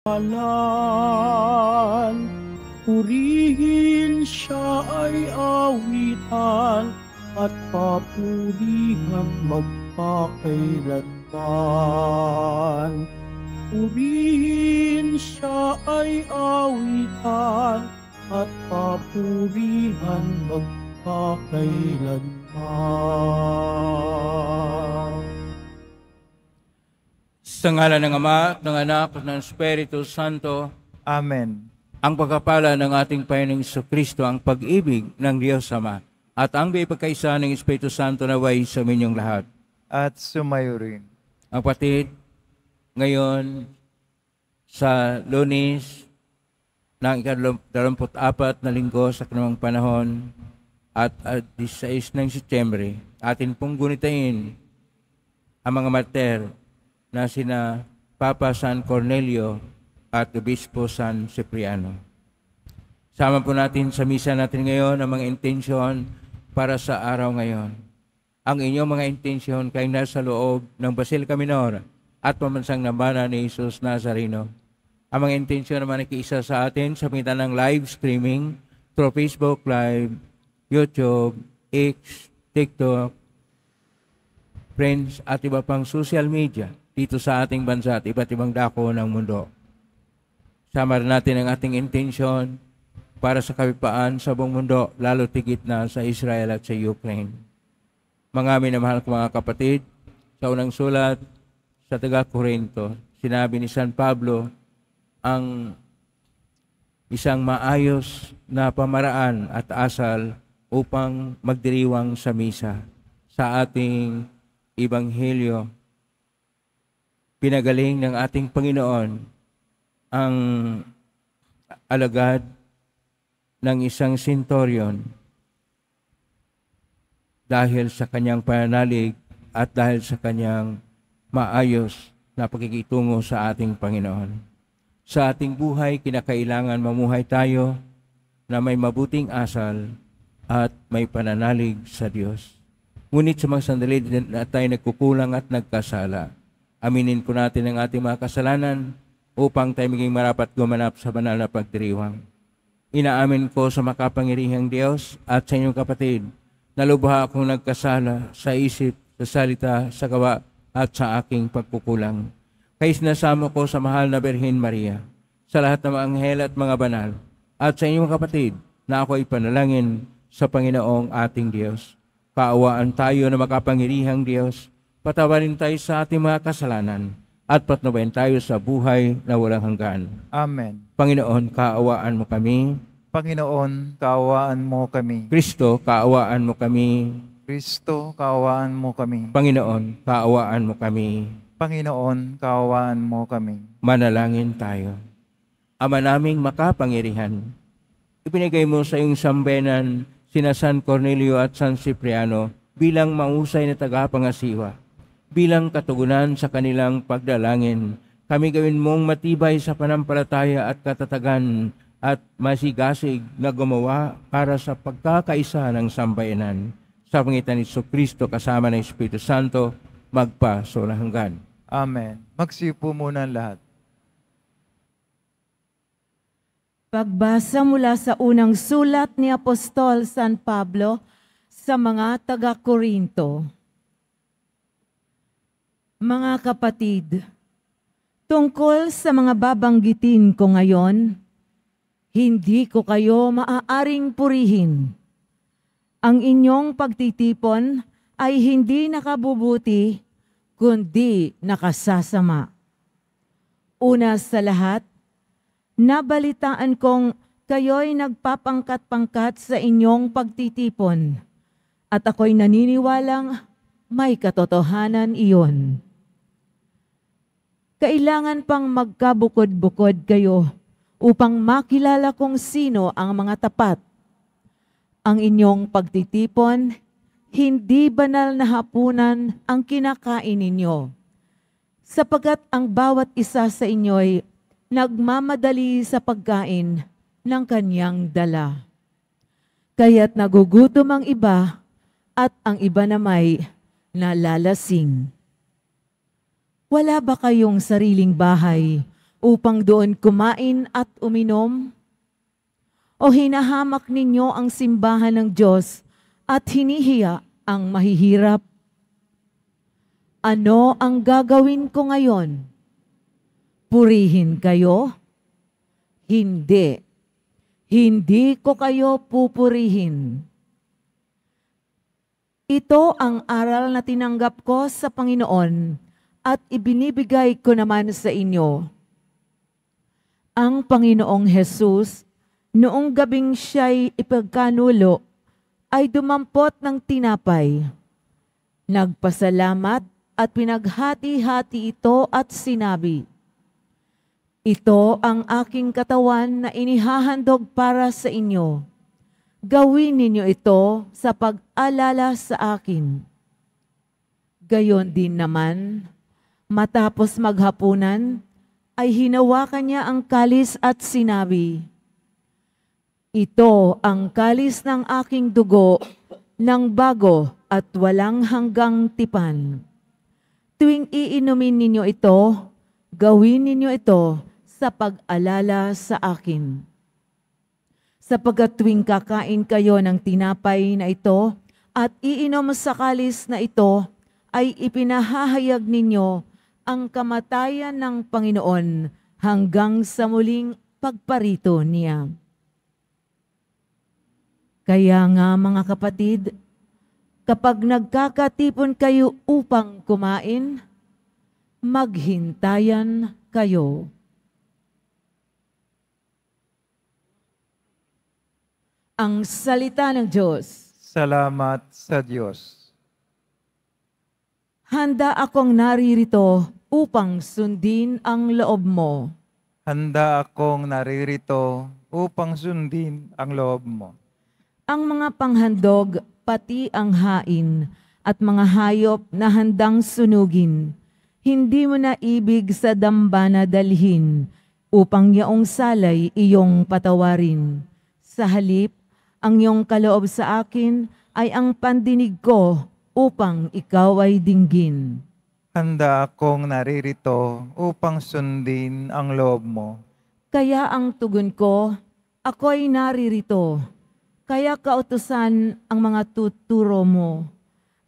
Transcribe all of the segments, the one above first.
pangalan Purihin siya ay awitan At papurihan magpakailanman Purihin siya ay awitan At papurihan magpakailanman sa ngala ng Ama, ng Anak, at ng Espiritu Santo. Amen. Ang pagkapala ng ating Panginoong Iso Kristo, ang pag-ibig ng Diyos Ama, at ang pagkaisa ng Espiritu Santo na way sa inyong lahat. At sumayo rin. Ang patid, ngayon, sa lunis, ng ikadalampapat na linggo sa kanamang panahon at at 16 ng Setyembre, atin pong gunitain ang mga martir na sina Papa San Cornelio at Obispo San Cipriano. Sama po natin sa misa natin ngayon ang mga intensyon para sa araw ngayon. Ang inyong mga intensyon kay nasa loob ng Basilica Minor at pamansang nabana ni Jesus Nazareno. Ang mga intensyon naman ay nakiisa sa atin sa pintan ng live streaming through Facebook Live, YouTube, X, TikTok, Friends at iba pang social media dito sa ating bansa at iba't ibang dako ng mundo. Samar natin ang ating intention para sa kapipaan sa buong mundo, lalo tigit na sa Israel at sa Ukraine. Mga minamahal ko mga kapatid, sa unang sulat sa taga Corinto, sinabi ni San Pablo ang isang maayos na pamaraan at asal upang magdiriwang sa misa sa ating Ibanghilyo pinagaling ng ating Panginoon ang alagad ng isang sentoryon dahil sa kanyang panalig at dahil sa kanyang maayos na pagkikitungo sa ating Panginoon. Sa ating buhay, kinakailangan mamuhay tayo na may mabuting asal at may pananalig sa Diyos. Ngunit sa mga sandali na tayo nagkukulang at nagkasala, aminin po natin ang ating mga kasalanan upang tayo maging marapat gumanap sa banal na pagdiriwang. Inaamin ko sa makapangirihang Diyos at sa inyong kapatid na lubha akong nagkasala sa isip, sa salita, sa gawa at sa aking pagkukulang. Kaya sinasama ko sa mahal na Berhin Maria, sa lahat ng mga anghel at mga banal, at sa inyong kapatid na ako ay panalangin sa Panginoong ating Diyos. Paawaan tayo na makapangirihang Diyos patawarin tayo sa ating mga kasalanan at patnubayan tayo sa buhay na walang hanggan. Amen. Panginoon, kaawaan mo kami. Panginoon, kaawaan mo kami. Kristo, kaawaan mo kami. Kristo, kaawaan mo kami. Panginoon, kaawaan mo kami. Panginoon, kaawaan mo kami. Manalangin tayo. Ama naming makapangirihan, ibinigay mo sa iyong sambenan sina San Cornelio at San Cipriano bilang mausay na tagapangasiwa bilang katugunan sa kanilang pagdalangin. Kami gawin mong matibay sa panampalataya at katatagan at masigasig na gumawa para sa pagkakaisa ng sambayanan. Sa pangitan ni Iso Kristo kasama ng Espiritu Santo, magpa hanggan. Amen. Magsipo muna ang lahat. Pagbasa mula sa unang sulat ni Apostol San Pablo sa mga taga-Korinto. Mga kapatid, tungkol sa mga babanggitin ko ngayon, hindi ko kayo maaaring purihin. Ang inyong pagtitipon ay hindi nakabubuti, kundi nakasasama. Una sa lahat, nabalitaan kong kayo'y nagpapangkat-pangkat sa inyong pagtitipon at ako'y naniniwalang may katotohanan iyon kailangan pang magkabukod-bukod kayo upang makilala kung sino ang mga tapat. Ang inyong pagtitipon, hindi banal na hapunan ang kinakain ninyo, sapagat ang bawat isa sa inyo'y nagmamadali sa pagkain ng kanyang dala. Kaya't nagugutom ang iba at ang iba na may nalalasing. Wala ba kayong sariling bahay upang doon kumain at uminom? O hinahamak ninyo ang simbahan ng Diyos at hinihiya ang mahihirap? Ano ang gagawin ko ngayon? Purihin kayo? Hindi. Hindi ko kayo pupurihin. Ito ang aral na tinanggap ko sa Panginoon at ibinibigay ko naman sa inyo ang Panginoong Hesus noong gabing siya'y ipagkanulo ay dumampot ng tinapay. Nagpasalamat at pinaghati-hati ito at sinabi, Ito ang aking katawan na inihahandog para sa inyo. Gawin ninyo ito sa pag-alala sa akin. Gayon din naman, Matapos maghapunan, ay hinawakan niya ang kalis at sinabi, Ito ang kalis ng aking dugo ng bago at walang hanggang tipan. Tuwing iinumin ninyo ito, gawin ninyo ito sa pag-alala sa akin. Sapagat tuwing kakain kayo ng tinapay na ito at iinom sa kalis na ito, ay ipinahahayag ninyo ang kamatayan ng Panginoon hanggang sa muling pagparito niya. Kaya nga mga kapatid, kapag nagkakatipon kayo upang kumain, maghintayan kayo. Ang salita ng Diyos. Salamat sa Diyos. Handa akong naririto upang sundin ang loob mo. Handa akong naririto upang sundin ang loob mo. Ang mga panghandog, pati ang hain, at mga hayop na handang sunugin, hindi mo na ibig sa dambana dalhin, upang yaong salay iyong patawarin. Sa halip, ang iyong kaloob sa akin ay ang pandinig ko upang ikaw ay dinggin. Handa akong naririto upang sundin ang loob mo. Kaya ang tugon ko, ako'y naririto. Kaya kautusan ang mga tuturo mo.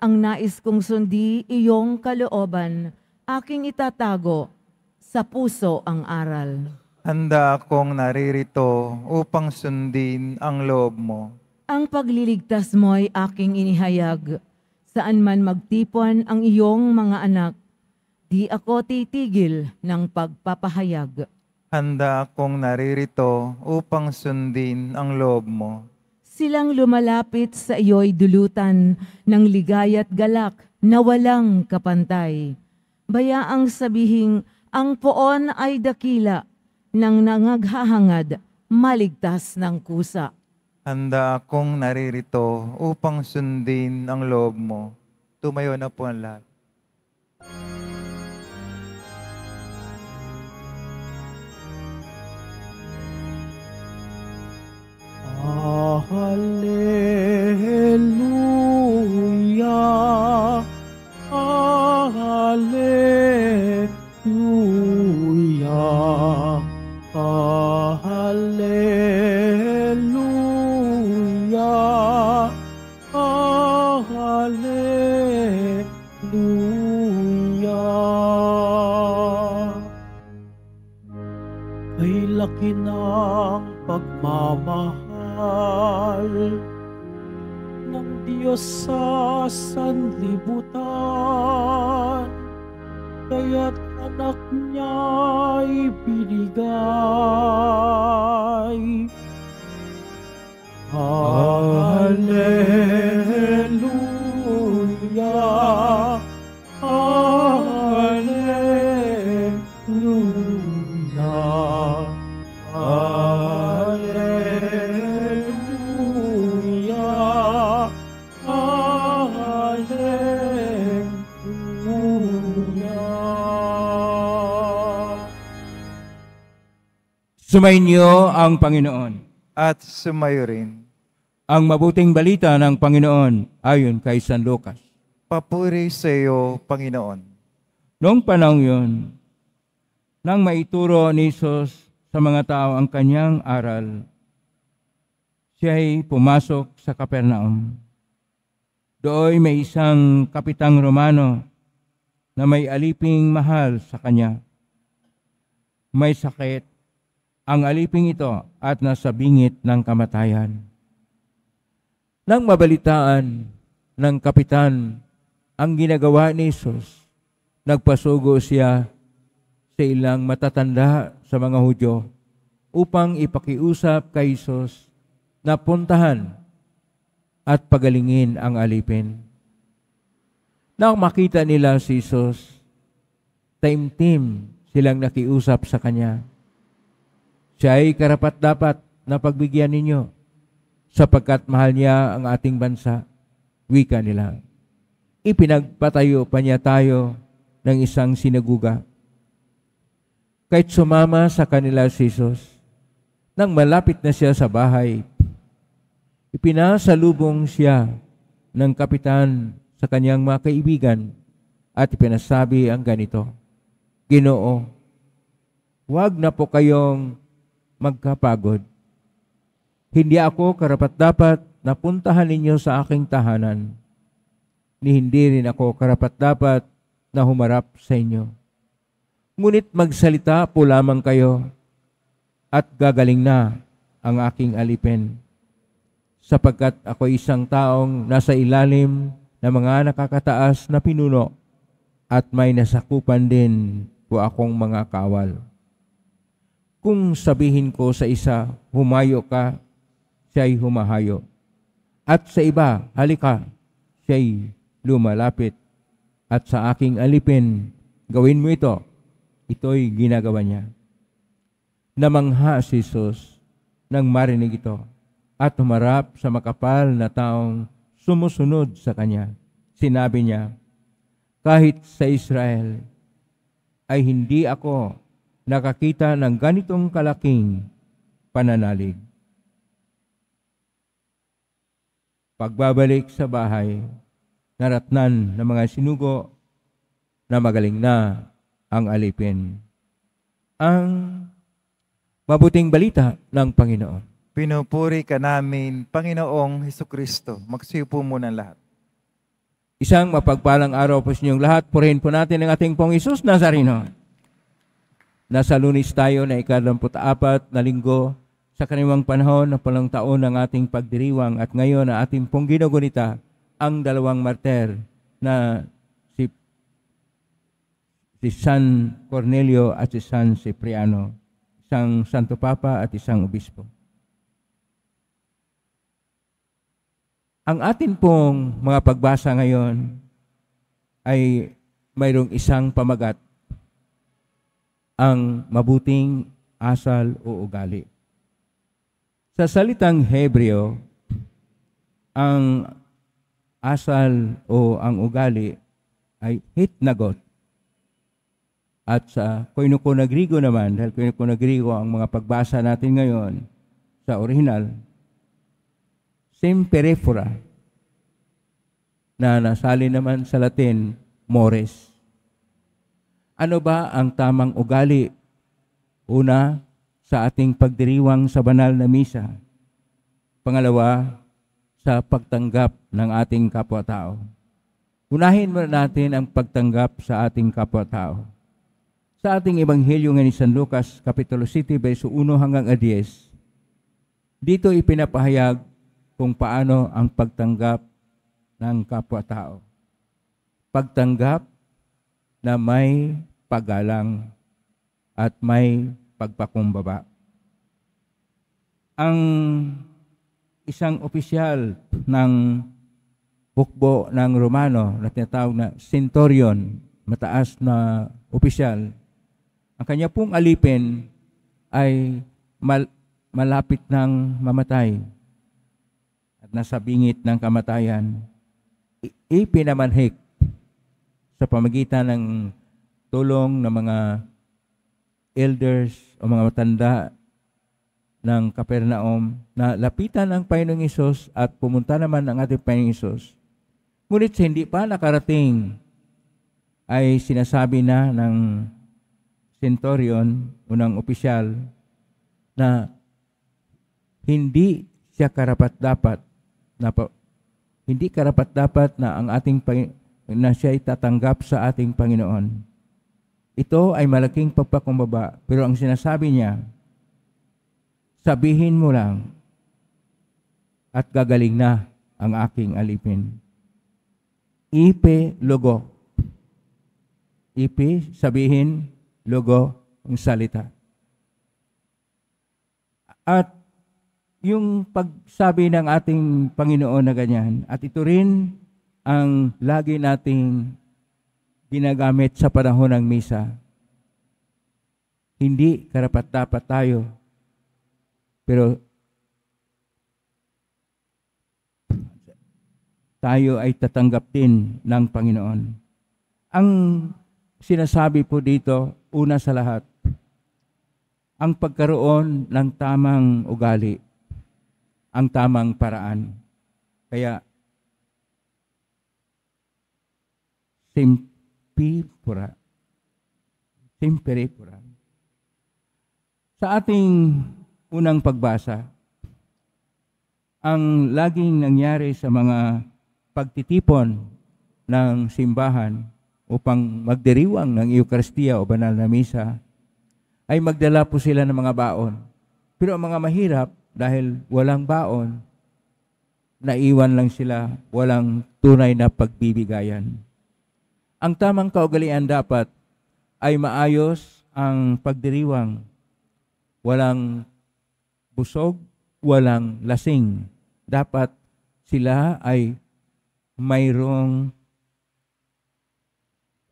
Ang nais kong sundi iyong kalooban, aking itatago sa puso ang aral. Handa akong naririto upang sundin ang loob mo. Ang pagliligtas mo'y aking inihayag saan man magtipon ang iyong mga anak, di ako titigil ng pagpapahayag. Handa akong naririto upang sundin ang loob mo. Silang lumalapit sa iyo'y dulutan ng ligaya't galak na walang kapantay. Bayaang sabihing ang poon ay dakila nang nangaghahangad maligtas ng kusa. Handa akong naririto upang sundin ang loob mo. Tumayo na po ang lahat. Hallelujah, Hallelujah. Sumainyo ang Panginoon. At sumayo rin. Ang mabuting balita ng Panginoon ayon kay San Lucas. Papuri sa iyo, Panginoon. Noong panahon yun, nang maituro ni Jesus sa mga tao ang kanyang aral, siya ay pumasok sa Kapernaum. Doon may isang kapitang Romano na may aliping mahal sa kanya. May sakit ang aliping ito at nasa bingit ng kamatayan. Nang mabalitaan ng kapitan ang ginagawa ni Jesus, nagpasugo siya sa ilang matatanda sa mga Hudyo upang ipakiusap kay Jesus na puntahan at pagalingin ang alipin. Nang makita nila si Jesus, taimtim silang nakiusap sa Kanya siya ay karapat-dapat na pagbigyan ninyo sapagkat mahal niya ang ating bansa, wika nila. Ipinagpatayo pa niya tayo ng isang sinaguga. Kahit sumama sa kanila si Jesus, nang malapit na siya sa bahay, ipinasalubong siya ng kapitan sa kanyang mga kaibigan at ipinasabi ang ganito, Ginoo, huwag na po kayong magkapagod. Hindi ako karapat-dapat na puntahan ninyo sa aking tahanan, ni hindi rin ako karapat-dapat na humarap sa inyo. Ngunit magsalita po lamang kayo at gagaling na ang aking alipin sapagkat ako isang taong nasa ilalim ng mga nakakataas na pinuno at may nasakupan din po akong mga kawal kung sabihin ko sa isa, humayo ka, siya'y humahayo. At sa iba, halika, siya'y lumalapit. At sa aking alipin, gawin mo ito. Ito'y ginagawa niya. Namangha si Jesus nang marinig ito at humarap sa makapal na taong sumusunod sa kanya. Sinabi niya, kahit sa Israel ay hindi ako nakakita ng ganitong kalaking pananalig. Pagbabalik sa bahay, naratnan ng mga sinugo na magaling na ang alipin. Ang mabuting balita ng Panginoon. Pinupuri ka namin, Panginoong Heso Kristo. Magsiyo po muna lahat. Isang mapagpalang araw po sa inyong lahat. Purihin po natin ang ating Pong Isus Nazareno. Nasa lunis tayo na ikalamput-apat na linggo sa kanimang panahon na palang taon ng ating pagdiriwang at ngayon na ating pong ginugunita ang dalawang martir na si, si San Cornelio at si San Cipriano, isang Santo Papa at isang Obispo. Ang atin pong mga pagbasa ngayon ay mayroong isang pamagat ang mabuting asal o ugali. Sa salitang Hebreo, ang asal o ang ugali ay hitnagot. At sa Koinukunag Grigo naman, dahil Koinukunag Grigo ang mga pagbasa natin ngayon sa original, semperifera na nasali naman sa Latin, mores. Ano ba ang tamang ugali? Una, sa ating pagdiriwang sa banal na misa. Pangalawa, sa pagtanggap ng ating kapwa-tao. Unahin muna natin ang pagtanggap sa ating kapwa-tao. Sa ating Ebanghelyo ngayon ni San Lucas, Kapitulo City, verso 1 hanggang 10, dito ipinapahayag kung paano ang pagtanggap ng kapwa-tao. Pagtanggap na may paggalang at may pagpakumbaba. Ang isang opisyal ng hukbo ng Romano na tinatawag na centurion, mataas na opisyal, ang kanya pong alipin ay mal malapit ng mamatay at nasa bingit ng kamatayan. I- ipinamanhik sa pamagitan ng tulong ng mga elders o mga matanda ng Kapernaum na lapitan ang Panginoong Isos at pumunta naman ang ating Panginoong Isos. Ngunit sa hindi pa nakarating ay sinasabi na ng centurion, unang opisyal, na hindi siya karapat dapat na hindi karapat dapat na ang ating na siya itatanggap sa ating Panginoon. Ito ay malaking pagpakumbaba, pero ang sinasabi niya, sabihin mo lang at gagaling na ang aking alipin. Ipe logo. Ipe, sabihin, logo, ang salita. At yung pagsabi ng ating Panginoon na ganyan, at ito rin ang lagi nating ginagamit sa panahon ng misa. Hindi karapat-dapat tayo. Pero tayo ay tatanggap din ng Panginoon. Ang sinasabi po dito, una sa lahat, ang pagkaroon ng tamang ugali, ang tamang paraan. Kaya tempura. Tempere Sa ating unang pagbasa, ang laging nangyari sa mga pagtitipon ng simbahan upang magdiriwang ng Eukaristiya o Banal na Misa, ay magdala po sila ng mga baon. Pero ang mga mahirap, dahil walang baon, naiwan lang sila, walang tunay na pagbibigayan. Ang tamang kaugalian dapat ay maayos ang pagdiriwang. Walang busog, walang lasing. Dapat sila ay mayroong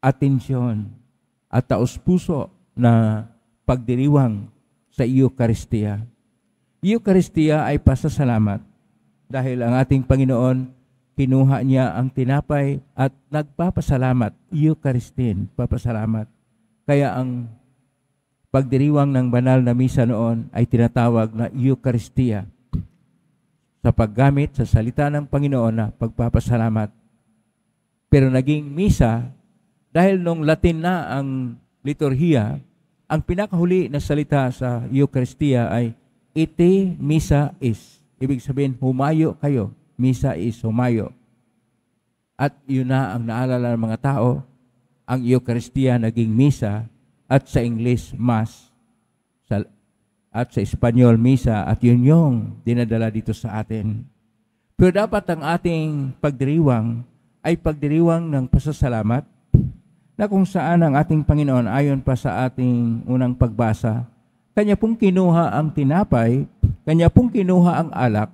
atensyon at taos-puso na pagdiriwang sa Eucharistia. Eucharistia ay pasasalamat dahil ang ating Panginoon kinuha niya ang tinapay at nagpapasalamat, Eucharistin, papasalamat. Kaya ang pagdiriwang ng banal na misa noon ay tinatawag na Eucharistia sa paggamit sa salita ng Panginoon na pagpapasalamat. Pero naging misa dahil nung Latin na ang liturhiya, ang pinakahuli na salita sa Eucharistia ay ite misa is. Ibig sabihin, humayo kayo misa is humayo. At yun na ang naalala ng mga tao, ang Eucharistia naging misa at sa English Mass sa, at sa Espanyol Misa at yun yung dinadala dito sa atin. Pero dapat ang ating pagdiriwang ay pagdiriwang ng pasasalamat na kung saan ang ating Panginoon ayon pa sa ating unang pagbasa, Kanya pong kinuha ang tinapay, Kanya pong kinuha ang alak,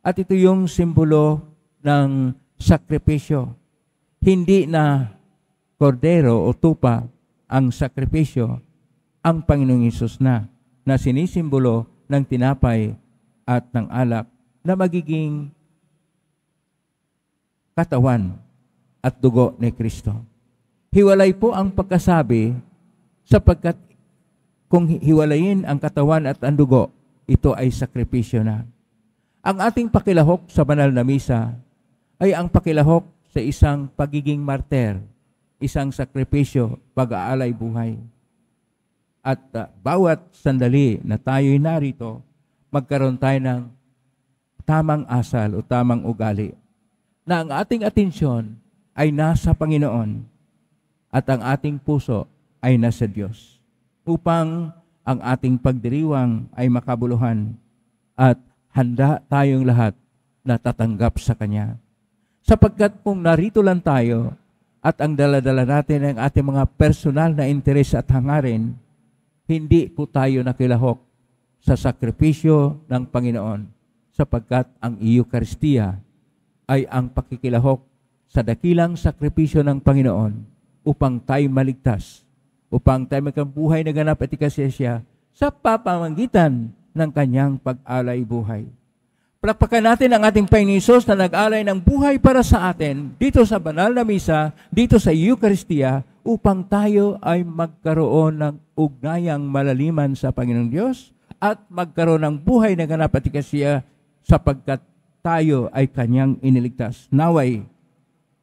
at ito yung simbolo ng sakripisyo. Hindi na kordero o tupa ang sakripisyo, ang Panginoong Isus na, na sinisimbolo ng tinapay at ng alak na magiging katawan at dugo ni Kristo. Hiwalay po ang pagkasabi sapagkat kung hiwalayin ang katawan at ang dugo, ito ay sakripisyo na. Ang ating pakilahok sa banal na misa ay ang pakilahok sa isang pagiging martir, isang sakripisyo, pag-aalay buhay. At uh, bawat sandali na tayo'y narito, magkaroon tayo ng tamang asal o tamang ugali na ang ating atensyon ay nasa Panginoon at ang ating puso ay nasa Diyos upang ang ating pagdiriwang ay makabuluhan at handa tayong lahat na tatanggap sa Kanya. Sapagkat kung narito lang tayo at ang daladala natin ang ating mga personal na interes at hangarin, hindi po tayo nakilahok sa sakripisyo ng Panginoon sapagkat ang Eucharistia ay ang pakikilahok sa dakilang sakripisyo ng Panginoon upang tayo maligtas, upang tayo magkabuhay na ganap at ikasesya sa papamanggitan ng kanyang pag-alay buhay. Palakpakan natin ang ating Panginoon na nag-alay ng buhay para sa atin dito sa banal na misa, dito sa Eucharistia, upang tayo ay magkaroon ng ugnayang malaliman sa Panginoong Diyos at magkaroon ng buhay na ganap at ikasiya sapagkat tayo ay kanyang iniligtas. Naway,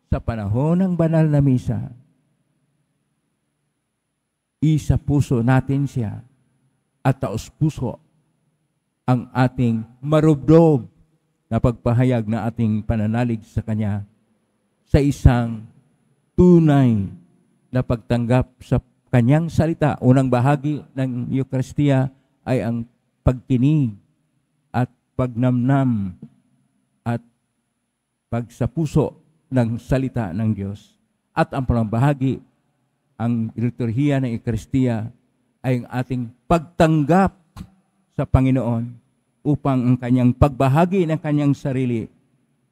sa panahon ng banal na misa, isa puso natin siya at taos puso ang ating marubdob na pagpahayag na ating pananalig sa Kanya sa isang tunay na pagtanggap sa Kanyang salita. Unang bahagi ng Eukaristiya ay ang pagkinig at pagnamnam at pagsapuso ng salita ng Diyos. At ang pangalawang bahagi, ang liturhiya ng Eukaristiya ay ang ating pagtanggap sa Panginoon upang ang kanyang pagbahagi ng kanyang sarili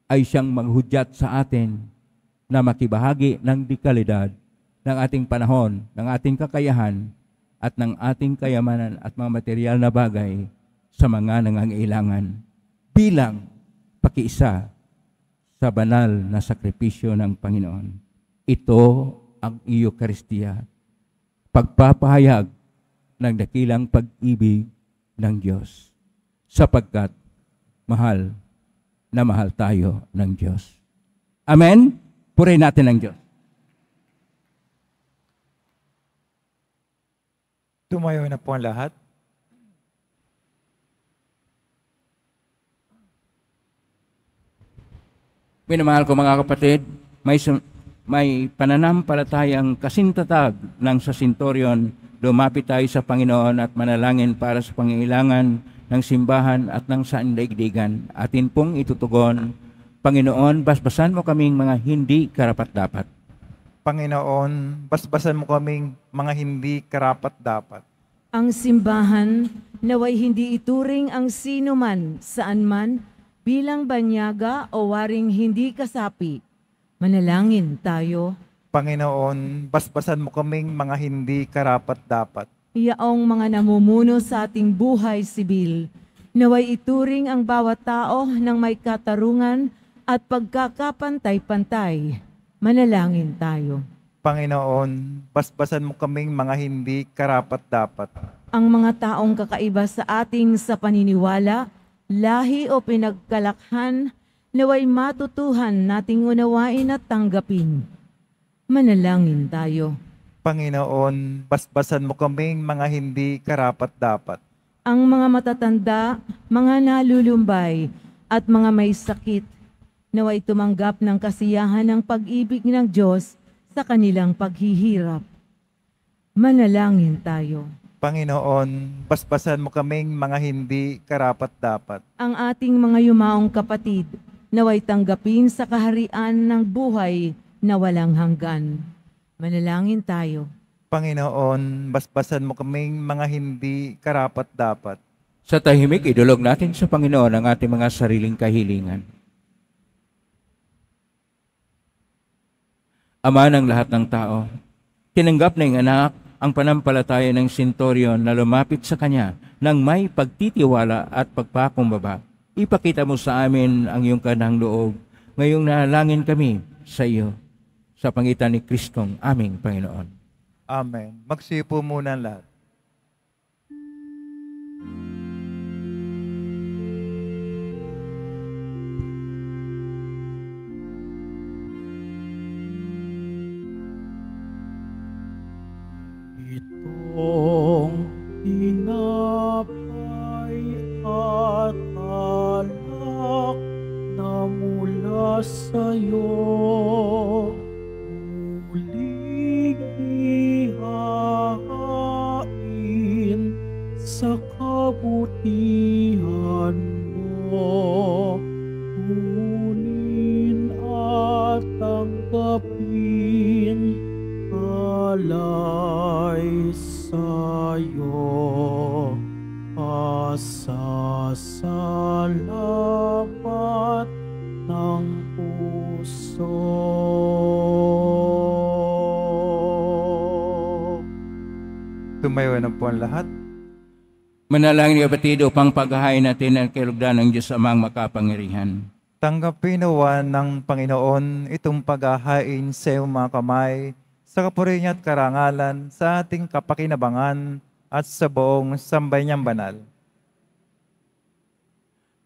ay siyang maghudyat sa atin na makibahagi ng dekalidad ng ating panahon, ng ating kakayahan, at ng ating kayamanan at mga material na bagay sa mga nangangailangan bilang pakiisa sa banal na sakripisyo ng Panginoon. Ito ang Eukaristiya, pagpapahayag ng dakilang pag-ibig ng Diyos sapagkat mahal na mahal tayo ng Diyos. Amen? Purayin natin ang Diyos. Tumayo na po ang lahat. Minamahal ko mga kapatid, may, may pananampalatayang kasintatag ng sasintoryon, lumapit tayo sa Panginoon at manalangin para sa pangailangan ng simbahan at ng sandaigdigan. Atin pong itutugon, Panginoon, basbasan mo kaming mga hindi karapat-dapat. Panginoon, basbasan mo kaming mga hindi karapat-dapat. Ang simbahan naway hindi ituring ang sino man saan man bilang banyaga o waring hindi kasapi Manalangin tayo. Panginoon, basbasan mo kaming mga hindi karapat-dapat. Iyaong mga namumuno sa ating buhay sibil, naway ituring ang bawat tao ng may katarungan at pagkakapantay-pantay. Manalangin tayo. Panginoon, basbasan mo kaming mga hindi karapat-dapat. Ang mga taong kakaiba sa ating sa paniniwala, lahi o pinagkalakhan, naway matutuhan nating unawain at tanggapin. Manalangin tayo. Panginoon, basbasan mo kaming mga hindi karapat-dapat. Ang mga matatanda, mga nalulumbay, at mga may sakit, naway tumanggap ng kasiyahan ng pag-ibig ng Diyos sa kanilang paghihirap. Manalangin tayo. Panginoon, basbasan mo kaming mga hindi karapat-dapat. Ang ating mga yumaong kapatid, naway tanggapin sa kaharian ng buhay na walang hanggan. Manalangin tayo. Panginoon, basbasan mo kaming mga hindi karapat-dapat. Sa tahimik, idulog natin sa Panginoon ang ating mga sariling kahilingan. Ama ng lahat ng tao, tinanggap ng anak ang panampalataya ng sintoryon na lumapit sa kanya ng may pagtitiwala at pagpakumbaba ipakita mo sa amin ang iyong kanang loob. Ngayong nalangin kami sa iyo sa pangitan ni Kristong aming Panginoon. Amen. Magsipo muna lahat. Magandang po ang lahat. Manalangin kapatid upang paghahain natin ang kilugdan ng Diyos amang makapangirihan. Tanggapin nawa ng Panginoon itong paghahain sa iyong mga kamay sa kapurihan at karangalan sa ating kapakinabangan at sa buong sambay niyang banal.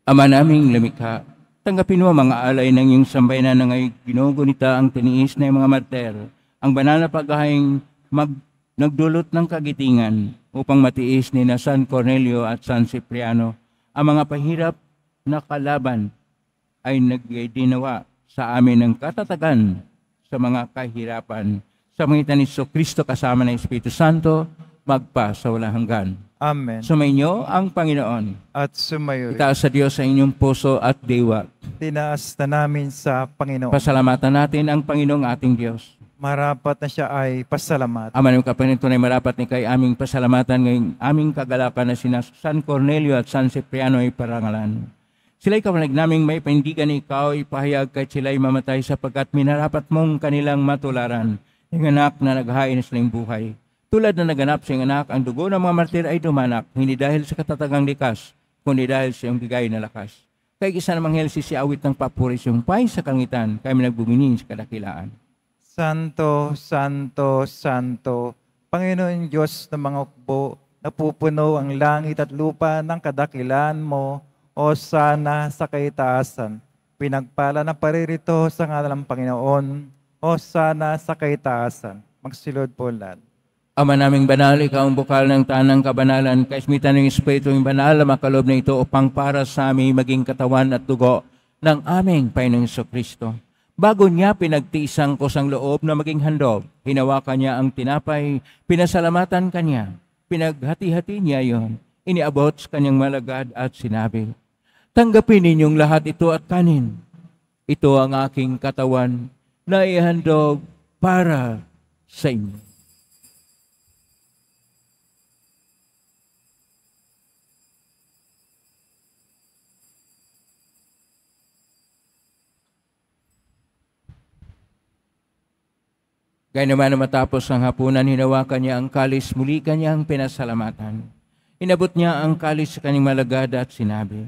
Ama naming lumikha, tanggapin mo mga alay ng iyong sambay na nangay ginugunita ang tiniis na mga martir, ang banal na paghahain mag nagdulot ng kagitingan upang matiis ni na San Cornelio at San Cipriano ang mga pahirap na kalaban ay nagdinawa sa amin ng katatagan sa mga kahirapan sa mangitan ni Cristo kasama ng Espiritu Santo magpa sa walang hanggan. Amen. Sumainyo ang Panginoon. At sumayo. Itaas sa Diyos sa inyong puso at diwa. Tinaas na namin sa Panginoon. Pasalamatan natin ang Panginoong ating Diyos marapat na siya ay pasalamat. Ama ng Kapanito na marapat ni kay aming pasalamatan ngayong aming kagalakan na sina San Cornelio at San Cipriano ay parangalan. Sila'y kapalag naming may paindigan ikaw, ipahayag kahit sila'y mamatay sapagkat minarapat mong kanilang matularan, yung anak na naghain sa buhay. Tulad na naganap sa anak, ang dugo ng mga martir ay dumanak, hindi dahil sa katatagang likas, kundi dahil sa iyong bigay na lakas. Kay isa namang helsi si awit ng papuri yung pay sa kangitan, kami nagbuminin sa kadakilaan. Santo, Santo, Santo, Panginoon Diyos ng mga ukbo, napupuno ang langit at lupa ng kadakilan mo, o sana sa kaitaasan. Pinagpala na paririto sa ngalan ng Panginoon, o sana sa kaitaasan. Magsilod po lahat. Ama naming banal, ikaw ang bukal ng tanang kabanalan, kaismitan ng Espiritu ng banal, makalob na ito upang para sa aming maging katawan at dugo ng aming Panginoong Kristo. Bago niya pinagtisang ko sang loob na maging handog, hinawakan niya ang tinapay, pinasalamatan kanya, pinaghati-hati niya yon, iniabot sa kanyang malagad at sinabi, Tanggapin ninyong lahat ito at kanin. Ito ang aking katawan na ihandog para sa inyo. Gayunman matapos ang hapunan, hinawakan niya ang kalis, muli kanya ang pinasalamatan. Inabot niya ang kalis sa kanyang malagada at sinabi,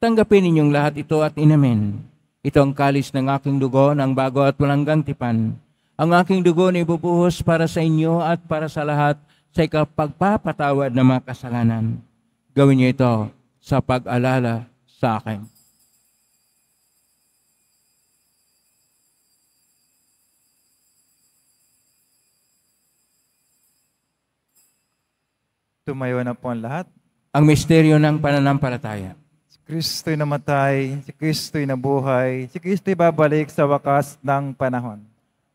Tanggapin ninyong lahat ito at inamin. Ito ang kalis ng aking dugo ng bago at walang tipan. Ang aking dugo na ibubuhos para sa inyo at para sa lahat sa ikapagpapatawad ng mga kasalanan. Gawin niyo ito sa pag-alala sa akin. Tumayo na po ang lahat. Ang misteryo ng pananampalataya. Si Kristo'y namatay, si Kristo'y nabuhay, si Kristo'y babalik sa wakas ng panahon.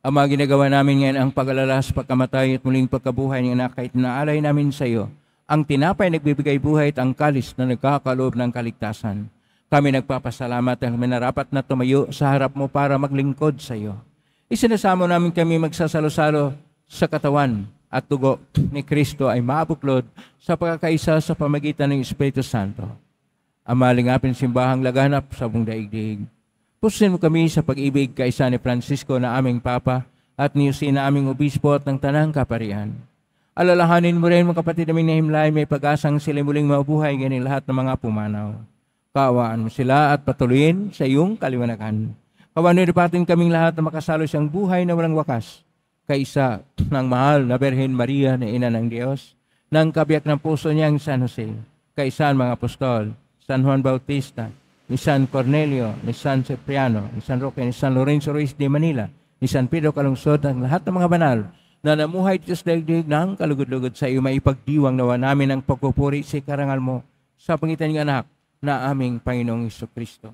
Ang mga ginagawa namin ngayon ang paglalas, pagkamatay at muling pagkabuhay ng anak kahit naalay namin sa iyo. Ang tinapay na nagbibigay buhay at ang kalis na nagkakaloob ng kaligtasan. Kami nagpapasalamat at minarapat na tumayo sa harap mo para maglingkod sa iyo. Isinasamo namin kami magsasalo-salo sa katawan at dugo ni Kristo ay mabuklod sa pagkakaisa sa pamagitan ng Espiritu Santo. Ang malingapin simbahang laganap sa buong daigdig. Pusin mo kami sa pag-ibig kaisa ni Francisco na aming Papa at ni Jose na aming Obispo at ng Tanang Kaparihan. Alalahanin mo rin mga kapatid namin na himlay may pag-asang sila muling mabuhay ganyan lahat ng mga pumanaw. Kaawaan mo sila at patuloyin sa iyong kaliwanagan. Kawanin natin kaming lahat na makasalo siyang buhay na walang wakas kaisa ng mahal na Berhen Maria na Ina ng Diyos, ng kabiyak ng puso niyang San Jose, kaisa ng mga apostol, San Juan Bautista, ni San Cornelio, ni San Cipriano, ni San Roque, ni San Lorenzo Ruiz de Manila, ni San Pedro Calungsod, ng lahat ng mga banal, na namuhay Diyos daigdig ng kalugod-lugod sa iyo, maipagdiwang nawa namin ang pagpupuri sa si karangal mo sa pangitan ng anak na aming Panginoong Iso Kristo.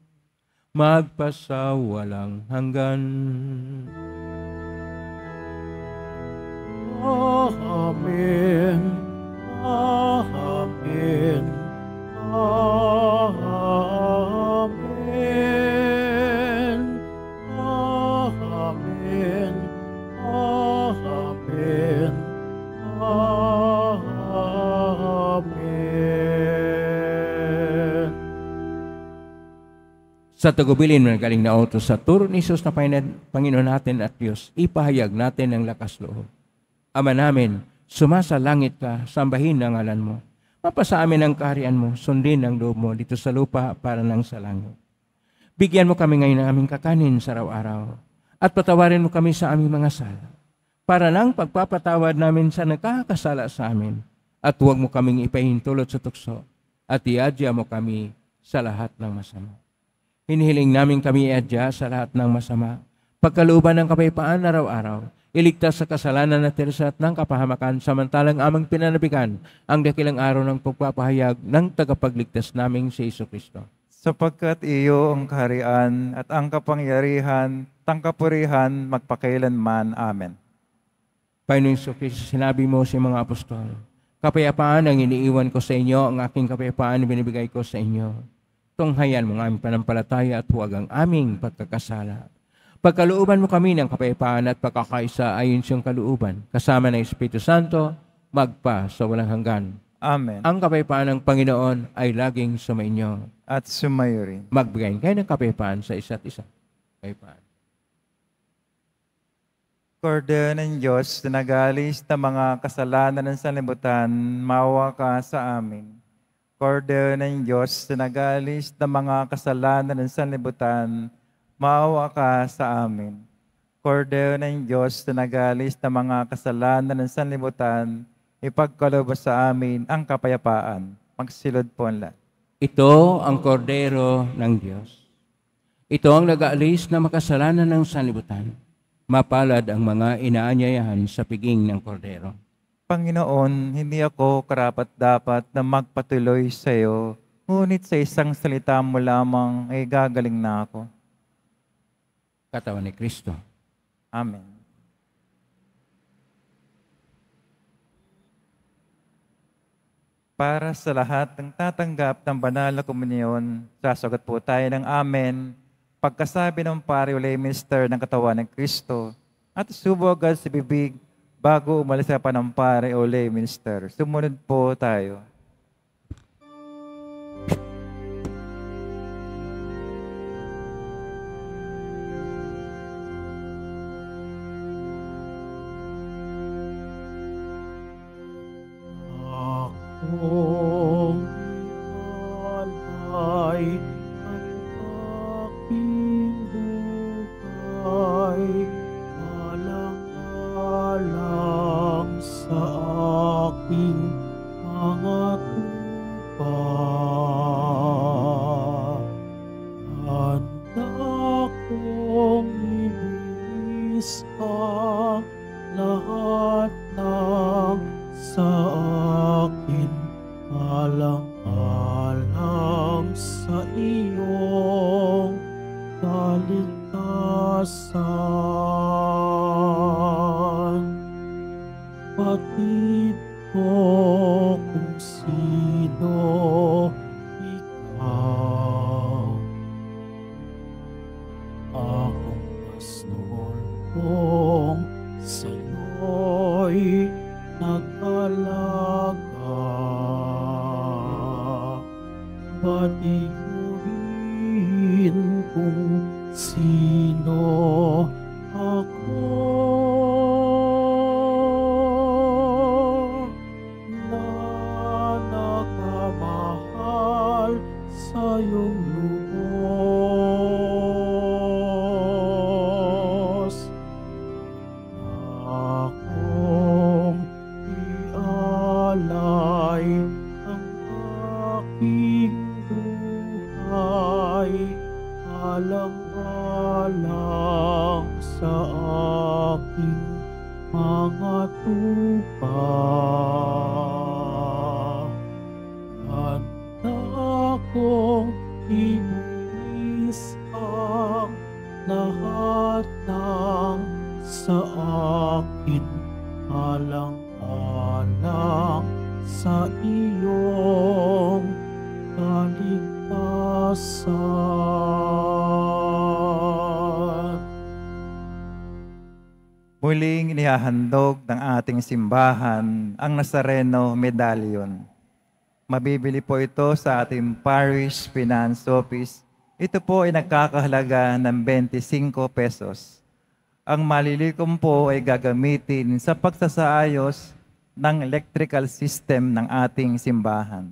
magpasawalang hanggan. Oh, Amen. Oh, Amen. Oh, Amen. Oh, Amen. Oh, Amen. Amen. Sa tagubilin ng galing na auto sa turo ni Jesus na Panginoon natin at Diyos, ipahayag natin ang lakas loob. Ama namin, sumasa langit ka, sambahin ang ngalan mo. Mapasa amin ang kaharian mo, sundin ang loob mo dito sa lupa para nang sa langit. Bigyan mo kami ngayon ng aming kakanin sa araw-araw at patawarin mo kami sa aming mga sala para ng pagpapatawad namin sa nakakasala sa amin at huwag mo kaming ipahintulot sa tukso at iadya mo kami sa lahat ng masama. Hinihiling namin kami iadya sa lahat ng masama. Pagkalooban ng kapayapaan araw-araw, iligtas sa kasalanan at tirsat ng kapahamakan samantalang amang pinanabikan ang dakilang araw ng pagpapahayag ng tagapagligtas naming si Iso Kristo. Sapagkat iyo ang kaharian at ang kapangyarihan, tangkapurihan, magpakailanman. Amen. Panginoon Iso Kristo, sinabi mo sa mga apostol, Kapayapaan ang iniiwan ko sa inyo, ang aking kapayapaan binibigay ko sa inyo. Tunghayan mo ang aming panampalataya at huwag ang aming pagkakasala. Pagkalooban mo kami ng kapayapaan at pagkakaisa ayon siyang kalooban, kasama ng Espiritu Santo, magpa sa walang hanggan. Amen. Ang kapayapaan ng Panginoon ay laging sumainyo. At sumayo rin. Magbigay kayo ng kapayapaan sa isa't isa. Kapayapaan. Kordo ng Diyos na nagalis ng mga kasalanan ng sanlibutan, mawa ka sa amin. Cordero ng Diyos na nagalis ng mga kasalanan ng sanlibutan, maawa ka sa amin. Cordero ng Diyos na nagalis ng mga kasalanan ng sanlibutan, ipagkalobo sa amin ang kapayapaan. Magsilod po ang lahat. Ito ang kordero ng Diyos. Ito ang nag-aalis na makasalanan ng sanlibutan. Mapalad ang mga inaanyayahan sa piging ng kordero. Panginoon, hindi ako karapat-dapat na magpatuloy sa iyo, ngunit sa isang salita mo lamang ay eh, gagaling na ako. Katawan ni Kristo. Amen. Para sa lahat ng tatanggap ng banal na komunyon, sasagot po tayo ng Amen pagkasabi ng pari ulay minister ng katawan ng Kristo at subog agad sa bibig bago umalis sa panampare o minister, sumunod po tayo Party. paghahandog ng ating simbahan, ang Nazareno Medallion. Mabibili po ito sa ating Parish Finance Office. Ito po ay nagkakahalaga ng 25 pesos. Ang malilikom po ay gagamitin sa pagsasaayos ng electrical system ng ating simbahan.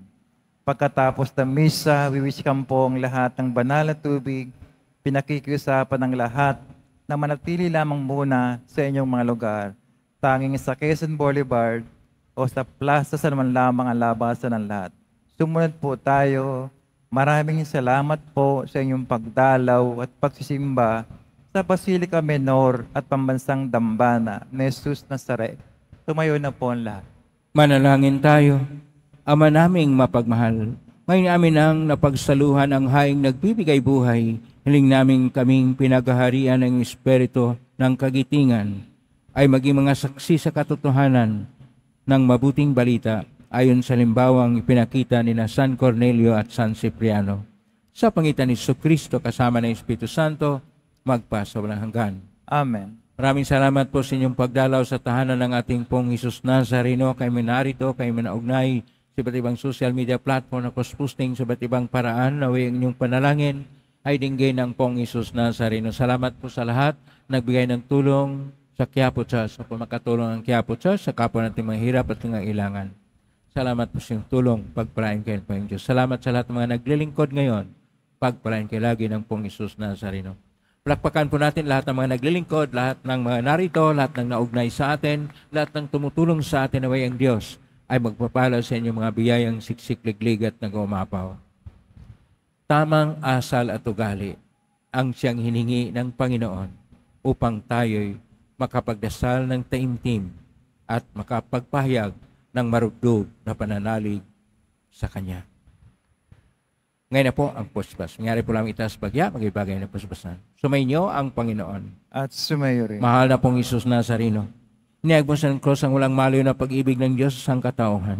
Pagkatapos ng misa, wiwishkan po ang lahat ng banal na tubig, pinakikiusapan ng lahat na manatili lamang muna sa inyong mga lugar, tanging sa Quezon Boulevard o sa plaza sa naman lamang ang labasan ng lahat. Sumunod po tayo. Maraming salamat po sa inyong pagdalaw at pagsisimba sa Basilica Menor at Pambansang Dambana ni Jesus Nazaret. Tumayo na po ang lahat. Manalangin tayo. Ama naming mapagmahal, ngayon amin ang napagsaluhan ang haing nagbibigay buhay. Hiling namin kaming pinagaharian ng Espiritu ng kagitingan ay maging mga saksi sa katotohanan ng mabuting balita ayon sa limbawang ipinakita ni na San Cornelio at San Cipriano. Sa pangitan ni Iso Cristo kasama ng Espiritu Santo, magpasa walang hanggan. Amen. Maraming salamat po sa inyong pagdalaw sa tahanan ng ating pong Isus Nazareno, kay Minarito, kay Minaugnay, iba't ibang social media platform na cross-posting sa iba't ibang paraan na ang inyong panalangin ay dinggay ng Pong Isus Nazareno. Salamat po sa lahat nagbigay ng tulong sa Quiapo Church. sa kung makatulong ang Quiapo Church, sa kapwa natin mga hirap at ilangan. Salamat po sa inyong tulong. Pagpalain kayo ng Pong Diyos. Salamat sa lahat ng mga naglilingkod ngayon. Pagpalain kayo lagi ng Pong Isus Nazareno. Palakpakan po natin lahat ng mga naglilingkod, lahat ng mga narito, lahat ng naugnay sa atin, lahat ng tumutulong sa atin away ang Diyos ay magpapala sa inyong mga biyayang siksik-liglig at nagumapaw. Tamang asal at ugali ang siyang hiningi ng Panginoon upang tayo'y makapagdasal ng taimtim at makapagpahayag ng marugdog na pananalig sa Kanya. Ngayon na po ang pusbas. Mangyari po lang itaas bagya, magibagay na pusbasan. Sumainyo ang Panginoon. At sumayo rin. Mahal na pong Isus Nazarino Niagmos ng cross ang walang malayo na pag-ibig ng Diyos sa sangkatauhan.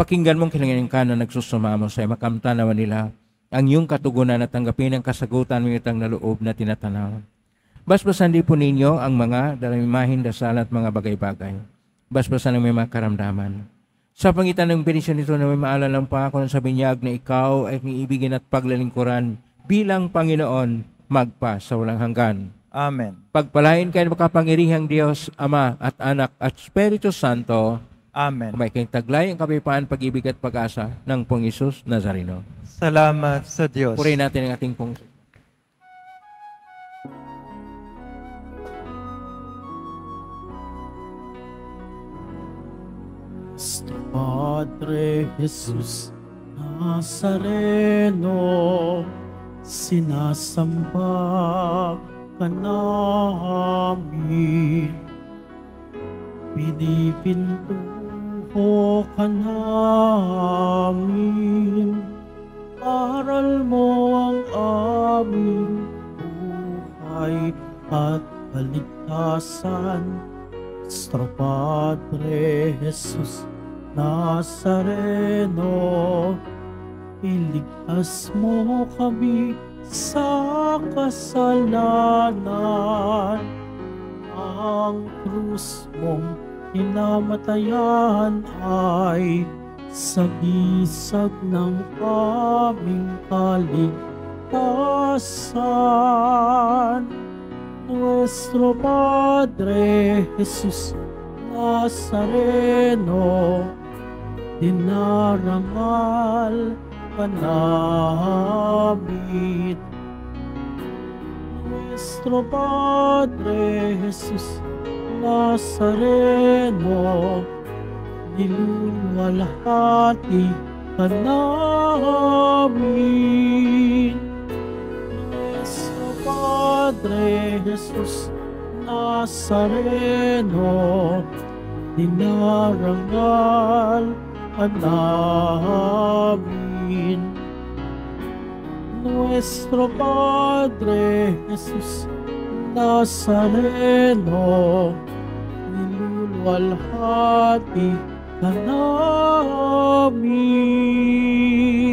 Pakinggan mong kilanganin ka na nagsusumamo sa makamtanawan nila ang iyong katugunan at tanggapin ang kasagutan ng itang naloob na tinatanaw. Basbasan di po ninyo ang mga dalamimahin, dasal at mga bagay-bagay. Basbasan ang may mga karamdaman. Sa pangitan ng benisyon nito na may maalalang pangako ng sabinyag na ikaw ay iibigin at paglalingkuran bilang Panginoon magpa sa walang hanggan. Amen. Pagpalain kayo ng makapangirihang Diyos, Ama at Anak at Espiritu Santo. Amen. May kayong taglay ang kapipaan, pag-ibig at pag-asa ng Pong Isus Nazareno. Salamat sa Diyos. Purihin natin ang ating Pong Padre Jesus Nazareno, sinasamba ka namin. Pinipintuho ka namin. Aral mo ang aming buhay at kaligtasan. Nuestro Padre Jesus Nazareno, iligtas mo kami sa kasalanan ang krus mong pinamatayan ay sagisag ng aming kaligtasan. Nuestro Padre Jesus Nazareno, dinarangal palapit. Nuestro Padre Jesus Nazareno, niluwalhati ka namin. Nuestro Padre Jesus Nazareno, dinarangal ka Martín, nuestro Padre Jesús Nazareno, nilulwalhati ka namin.